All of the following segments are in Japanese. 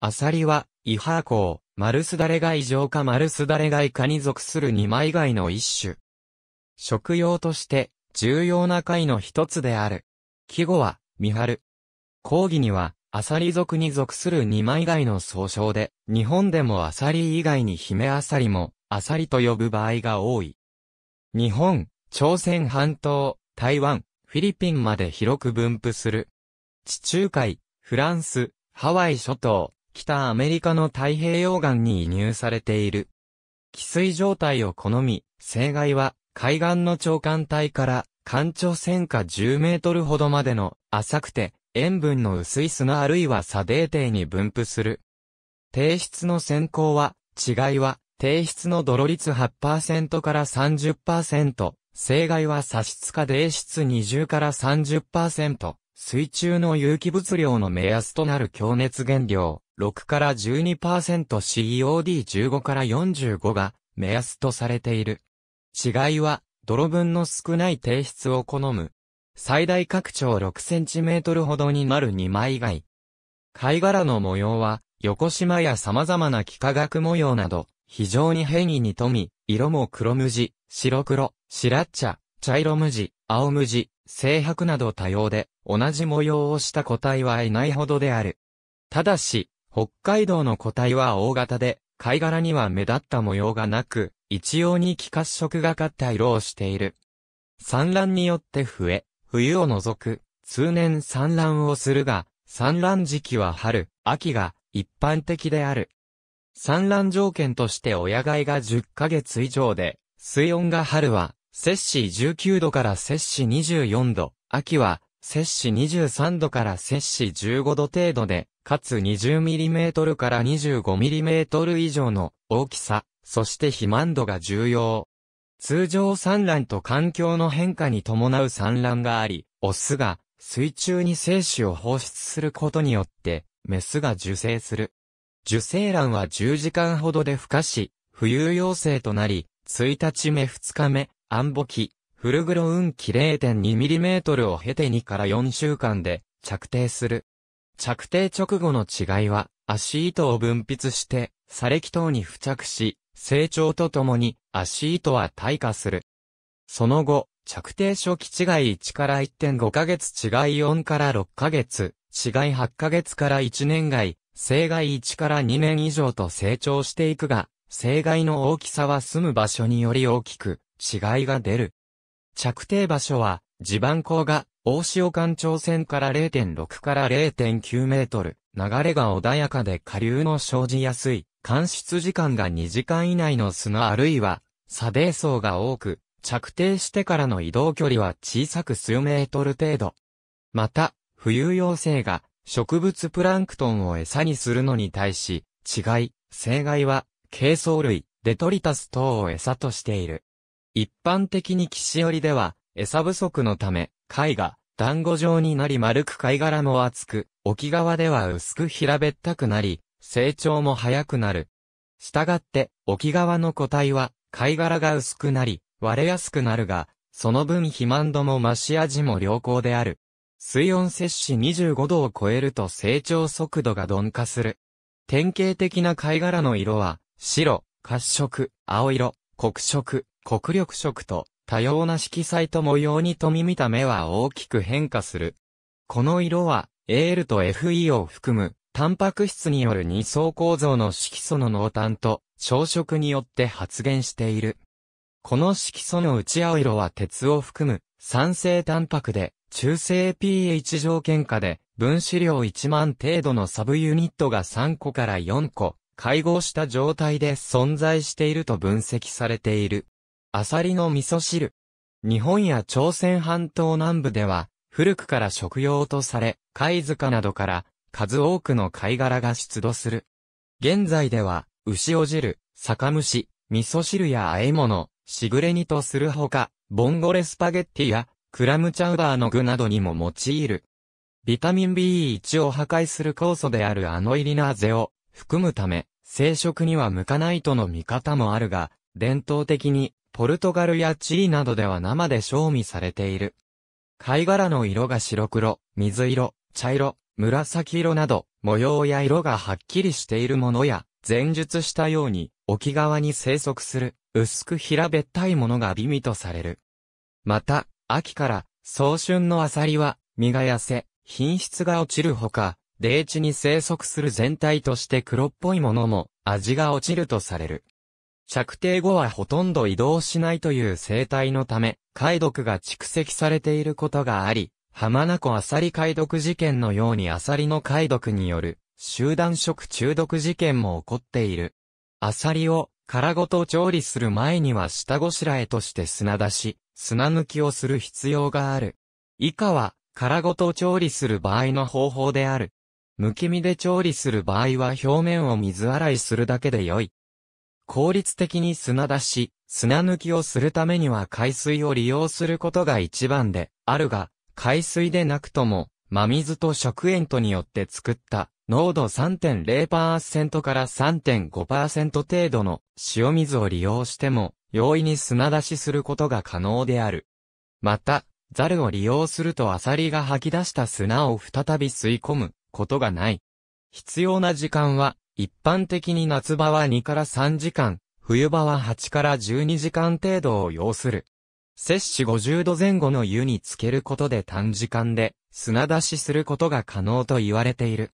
アサリは、イハーコウ、マルスダレガイ上かマルスダレガイ科に属する二枚貝の一種。食用として、重要な貝の一つである。季語は、ミハル。講義には、アサリ族に属する二枚貝の総称で、日本でもアサリ以外にヒメアサリも、アサリと呼ぶ場合が多い。日本、朝鮮半島、台湾、フィリピンまで広く分布する。地中海、フランス、ハワイ諸島、北アメリカの太平洋岸に移入されている。寄水状態を好み、生害は海岸の長官帯から干潮線下10メートルほどまでの浅くて塩分の薄い砂あるいは砂泥底に分布する。低質の先行は、違いは、低質の泥率8%から30%、生害は差質化泥質20から30%、水中の有機物量の目安となる強熱原料。6から12%、COD15 から45が目安とされている。違いは、泥分の少ない提出を好む。最大拡張 6cm ほどになる2枚貝。貝殻の模様は、横島や様々な幾何学模様など、非常に変異に富み、色も黒無地、白黒、白茶、茶色無地、青無地、青白など多様で、同じ模様をした個体はいないほどである。ただし、北海道の個体は大型で、貝殻には目立った模様がなく、一様に気褐色がかった色をしている。産卵によって増え、冬を除く、通年産卵をするが、産卵時期は春、秋が一般的である。産卵条件として親貝が10ヶ月以上で、水温が春は、摂氏19度から摂氏24度、秋は、摂氏23度から摂氏15度程度で、かつ 20mm から 25mm 以上の大きさ、そして肥満度が重要。通常産卵と環境の変化に伴う産卵があり、オスが水中に精子を放出することによって、メスが受精する。受精卵は10時間ほどで孵化し、浮遊要請となり、1日目2日目、暗母期、フルグロ運期 0.2mm を経て2から4週間で着底する。着底直後の違いは、足糸を分泌して、砂礫等に付着し、成長とともに足糸は退化する。その後、着底初期違い1から1.5ヶ月違い4から6ヶ月、違い8ヶ月から1年外、生害1から2年以上と成長していくが、生害の大きさは住む場所により大きく、違いが出る。着底場所は、地盤工が大潮干潮線から0.6から0.9メートル、流れが穏やかで下流の生じやすい、間出時間が2時間以内の砂あるいは、砂泥層が多く、着底してからの移動距離は小さく数メートル程度。また、浮遊幼生が植物プランクトンを餌にするのに対し、違い、生害は、軽藻類、デトリタス等を餌としている。一般的に岸寄りでは、餌不足のため、貝が団子状になり丸く貝殻も厚く、沖側では薄く平べったくなり、成長も早くなる。したがって、沖側の個体は、貝殻が薄くなり、割れやすくなるが、その分肥満度も増し味も良好である。水温摂氏25度を超えると成長速度が鈍化する。典型的な貝殻の色は、白、褐色、青色、黒色、黒緑色と、多様な色彩と模様に富み見た目は大きく変化する。この色は、AL と FE を含む、タンパク質による二層構造の色素の濃淡と、消色によって発現している。この色素の内青色は鉄を含む、酸性タンパクで、中性 pH 条件下で、分子量1万程度のサブユニットが3個から4個、解合した状態で存在していると分析されている。アサリの味噌汁。日本や朝鮮半島南部では、古くから食用とされ、貝塚などから、数多くの貝殻が出土する。現在では、牛お汁、酒蒸し、味噌汁や和え物、しぐれ煮とするほか、ボンゴレスパゲッティや、クラムチャウダーの具などにも用いる。ビタミン B1 を破壊する酵素であるアノイリナーゼを含むため、生食には向かないとの見方もあるが、伝統的にポルトガルやチリなどでは生で賞味されている。貝殻の色が白黒、水色、茶色、紫色など、模様や色がはっきりしているものや、前述したように、沖側に生息する、薄く平べったいものが美味とされる。また、秋から、早春のアサリは、身が痩せ、品質が落ちるほか、泥地に生息する全体として黒っぽいものも、味が落ちるとされる。着底後はほとんど移動しないという生態のため、解毒が蓄積されていることがあり、浜名湖アサリ解毒事件のようにアサリの解毒による集団食中毒事件も起こっている。アサリを殻ごと調理する前には下ごしらえとして砂出し、砂抜きをする必要がある。以下は殻ごと調理する場合の方法である。むき身で調理する場合は表面を水洗いするだけで良い。効率的に砂出し、砂抜きをするためには海水を利用することが一番であるが、海水でなくとも、真水と食塩とによって作った濃度3.0%から3.5%程度の塩水を利用しても容易に砂出しすることが可能である。また、ザルを利用するとアサリが吐き出した砂を再び吸い込むことがない。必要な時間は一般的に夏場は2から3時間、冬場は8から12時間程度を要する。摂氏50度前後の湯につけることで短時間で砂出しすることが可能と言われている。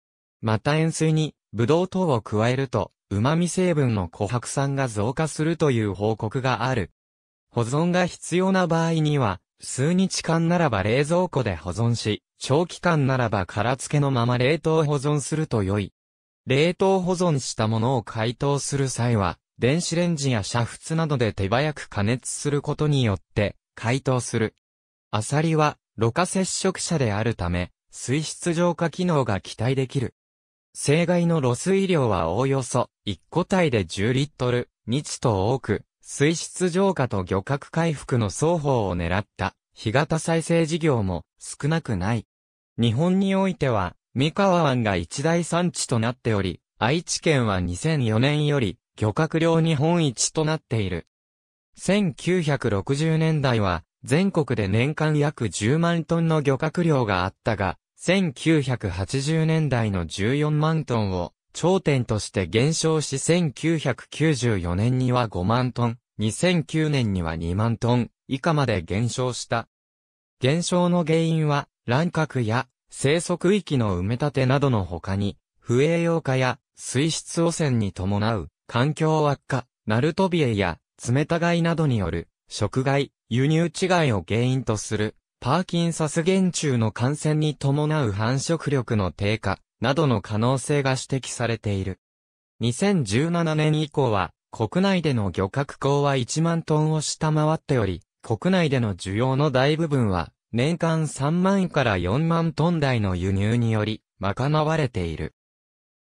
また塩水にブドウ糖を加えると旨味成分の琥珀酸が増加するという報告がある。保存が必要な場合には数日間ならば冷蔵庫で保存し、長期間ならば殻付けのまま冷凍保存すると良い。冷凍保存したものを解凍する際は、電子レンジや煮沸などで手早く加熱することによって、解凍する。アサリは、ろ過接触者であるため、水質浄化機能が期待できる。生害の露水量はおおよそ、1個体で10リットル、日と多く、水質浄化と漁獲回復の双方を狙った、干潟再生事業も少なくない。日本においては、三河湾が一大産地となっており、愛知県は2004年より漁獲量日本一となっている。1960年代は全国で年間約10万トンの漁獲量があったが、1980年代の14万トンを頂点として減少し1994年には5万トン、2009年には2万トン以下まで減少した。減少の原因は乱獲や生息域の埋め立てなどの他に、不栄養化や水質汚染に伴う環境悪化、ナルトビエや冷たがいなどによる食害、輸入違いを原因とするパーキンサス原虫の感染に伴う繁殖力の低下などの可能性が指摘されている。2017年以降は国内での漁獲口は1万トンを下回っており、国内での需要の大部分は年間3万から4万トン台の輸入により、賄われている。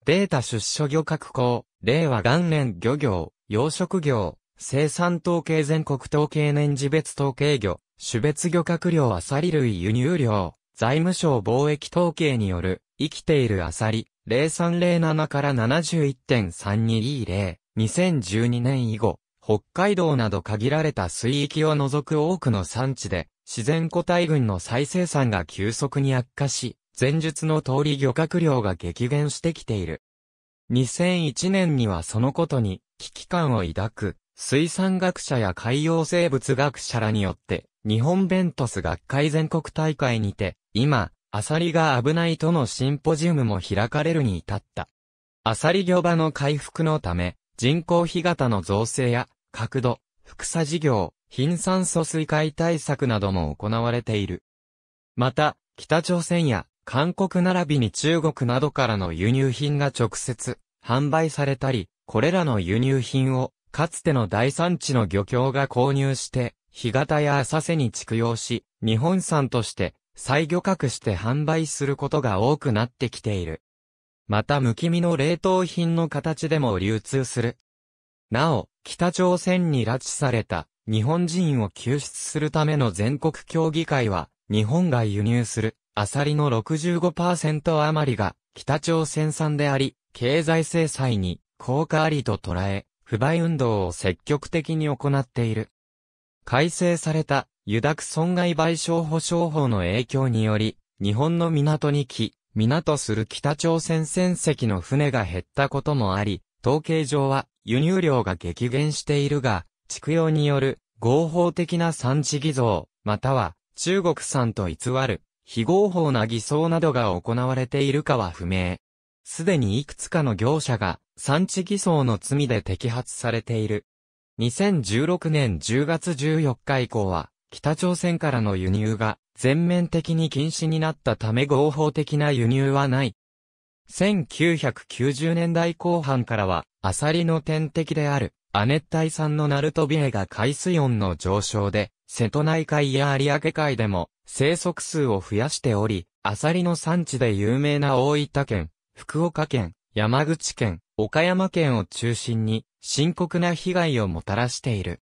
データ出所漁獲港、令和元年漁業、養殖業、生産統計全国統計年次別統計魚、種別漁獲量アサリ類輸入量、財務省貿易統計による、生きているアサリ、0307から71.3220、2012年以後、北海道など限られた水域を除く多くの産地で、自然個体群の再生産が急速に悪化し、前述の通り漁獲量が激減してきている。2001年にはそのことに危機感を抱く、水産学者や海洋生物学者らによって、日本ベントス学会全国大会にて、今、アサリが危ないとのシンポジウムも開かれるに至った。アサリ漁場の回復のため、人口干潟の造成や、角度、複作事業、貧酸素水解対策なども行われている。また、北朝鮮や韓国並びに中国などからの輸入品が直接販売されたり、これらの輸入品をかつての大産地の漁協が購入して、干潟や浅瀬に蓄養し、日本産として再漁獲して販売することが多くなってきている。また無気味の冷凍品の形でも流通する。なお、北朝鮮に拉致された日本人を救出するための全国協議会は、日本が輸入するアサリの65%余りが北朝鮮産であり、経済制裁に効果ありと捉え、不買運動を積極的に行っている。改正された油濁損害賠償保障法の影響により、日本の港に来、港する北朝鮮船籍の船が減ったこともあり、統計上は輸入量が激減しているが、畜用による合法的な産地偽造、または中国産と偽る、非合法な偽装などが行われているかは不明。すでにいくつかの業者が産地偽装の罪で摘発されている。2016年10月14日以降は、北朝鮮からの輸入が全面的に禁止になったため合法的な輸入はない。1990年代後半からは、アサリの天敵である亜熱帯産のナルトビエが海水温の上昇で、瀬戸内海や有明海でも生息数を増やしており、アサリの産地で有名な大分県、福岡県、山口県、岡山県を中心に深刻な被害をもたらしている。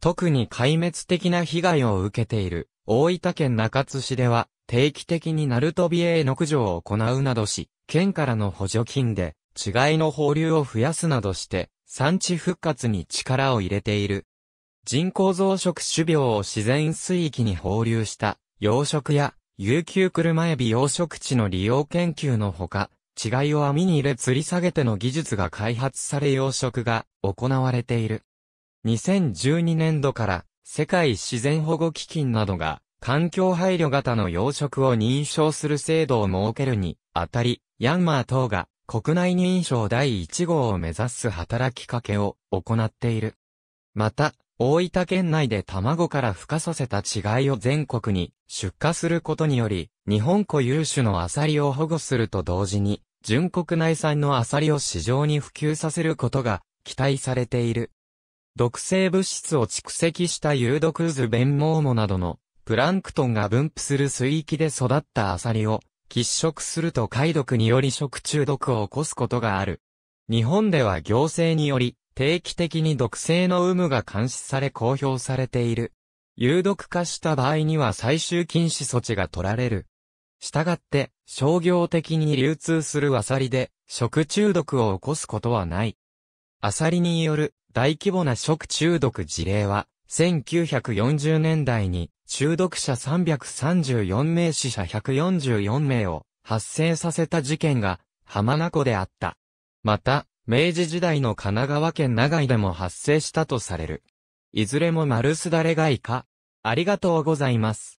特に壊滅的な被害を受けている大分県中津市では定期的にナルトビエの駆除を行うなどし、県からの補助金で、違いの放流を増やすなどして、産地復活に力を入れている。人工増殖種苗を自然水域に放流した養殖や有給車エビ養殖地の利用研究のほか、違いを網に入れ吊り下げての技術が開発され養殖が行われている。2012年度から世界自然保護基金などが環境配慮型の養殖を認証する制度を設けるにあたり、ヤンマー等が国内認証第1号を目指す働きかけを行っている。また、大分県内で卵から孵化させた違いを全国に出荷することにより、日本固有種のアサリを保護すると同時に、純国内産のアサリを市場に普及させることが期待されている。毒性物質を蓄積した有毒渦弁毛モなどのプランクトンが分布する水域で育ったアサリを喫食すると解毒により食中毒を起こすことがある。日本では行政により、定期的に毒性の有無が監視され公表されている。有毒化した場合には最終禁止措置が取られる。したがって、商業的に流通するアサリで、食中毒を起こすことはない。アサリによる大規模な食中毒事例は、1940年代に中毒者334名死者144名を発生させた事件が浜名湖であった。また、明治時代の神奈川県長井でも発生したとされる。いずれも丸すだれがイか。ありがとうございます。